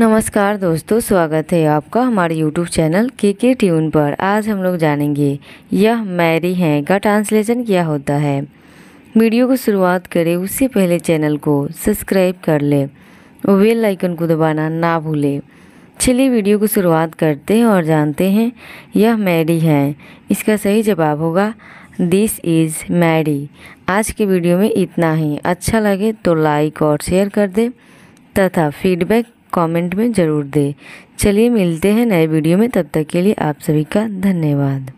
नमस्कार दोस्तों स्वागत है आपका हमारे YouTube चैनल के के ट्यून पर आज हम लोग जानेंगे यह मैरी है का ट्रांसलेशन क्या होता है वीडियो को शुरुआत करें उससे पहले चैनल को सब्सक्राइब कर ले और बेल आइकन को दबाना ना भूलें चलिए वीडियो को शुरुआत करते हैं और जानते हैं यह मैरी है इसका सही जवाब होगा दिस इज़ मैरी आज के वीडियो में इतना ही अच्छा लगे तो लाइक और शेयर कर दे तथा फीडबैक कमेंट में ज़रूर दें चलिए मिलते हैं नए वीडियो में तब तक के लिए आप सभी का धन्यवाद